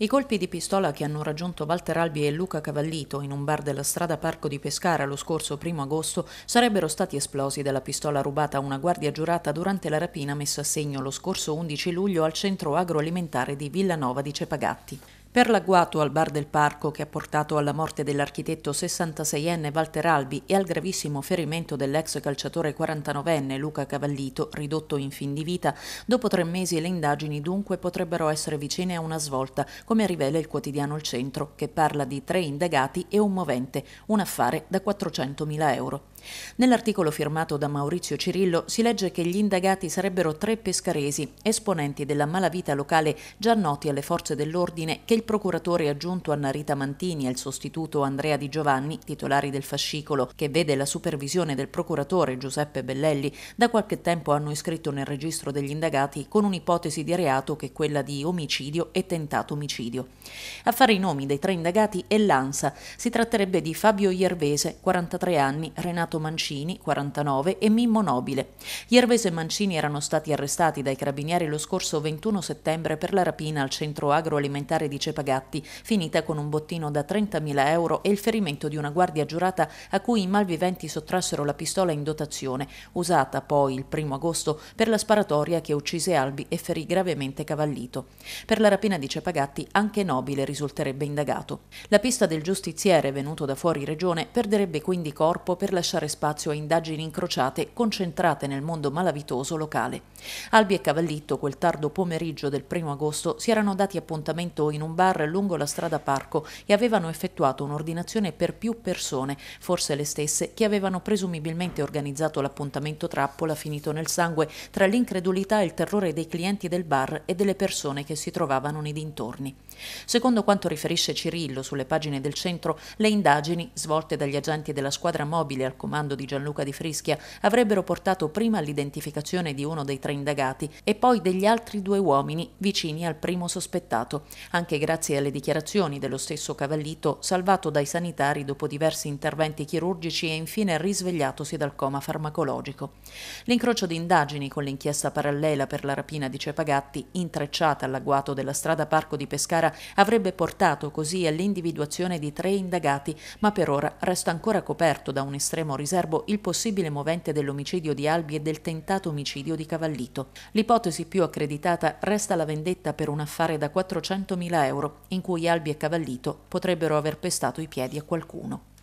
I colpi di pistola che hanno raggiunto Walter Albi e Luca Cavallito in un bar della strada Parco di Pescara lo scorso 1 agosto sarebbero stati esplosi dalla pistola rubata a una guardia giurata durante la rapina messa a segno lo scorso 11 luglio al centro agroalimentare di Villanova di Cepagatti. Per l'agguato al bar del parco che ha portato alla morte dell'architetto 66enne Walter Albi e al gravissimo ferimento dell'ex calciatore 49enne Luca Cavallito, ridotto in fin di vita, dopo tre mesi le indagini dunque potrebbero essere vicine a una svolta, come rivela il quotidiano Il Centro, che parla di tre indagati e un movente, un affare da 400.000 euro. Nell'articolo firmato da Maurizio Cirillo si legge che gli indagati sarebbero tre pescaresi, esponenti della malavita locale già noti alle forze dell'ordine che il procuratore aggiunto Anna Rita Mantini e il sostituto Andrea Di Giovanni, titolari del fascicolo, che vede la supervisione del procuratore Giuseppe Bellelli, da qualche tempo hanno iscritto nel registro degli indagati con un'ipotesi di reato che è quella di omicidio e tentato omicidio. A fare i nomi dei tre indagati è l'ANSA. Si tratterebbe di Fabio Iervese, 43 anni, Renato Renato Mancini, 49, e Mimmo Nobile. Ierveso e Mancini erano stati arrestati dai carabinieri lo scorso 21 settembre per la rapina al centro agroalimentare di Cepagatti, finita con un bottino da 30.000 euro e il ferimento di una guardia giurata a cui i malviventi sottrassero la pistola in dotazione, usata poi il 1 agosto per la sparatoria che uccise Albi e ferì gravemente Cavallito. Per la rapina di Cepagatti anche Nobile risulterebbe indagato. La pista del giustiziere venuto da fuori regione perderebbe quindi corpo per lasciare lasciare spazio a indagini incrociate concentrate nel mondo malavitoso locale. Albi e Cavallitto, quel tardo pomeriggio del primo agosto, si erano dati appuntamento in un bar lungo la strada Parco e avevano effettuato un'ordinazione per più persone, forse le stesse che avevano presumibilmente organizzato l'appuntamento trappola finito nel sangue tra l'incredulità e il terrore dei clienti del bar e delle persone che si trovavano nei dintorni. Secondo quanto riferisce Cirillo sulle pagine del centro, le indagini, svolte dagli agenti della squadra mobile al comitato comando di Gianluca Di Frischia avrebbero portato prima all'identificazione di uno dei tre indagati e poi degli altri due uomini vicini al primo sospettato, anche grazie alle dichiarazioni dello stesso Cavallito salvato dai sanitari dopo diversi interventi chirurgici e infine risvegliatosi dal coma farmacologico. L'incrocio di indagini con l'inchiesta parallela per la rapina di Cepagatti, intrecciata all'agguato della strada Parco di Pescara, avrebbe portato così all'individuazione di tre indagati, ma per ora resta ancora coperto da un estremo riservo il possibile movente dell'omicidio di Albi e del tentato omicidio di Cavallito. L'ipotesi più accreditata resta la vendetta per un affare da 400.000 euro in cui Albi e Cavallito potrebbero aver pestato i piedi a qualcuno.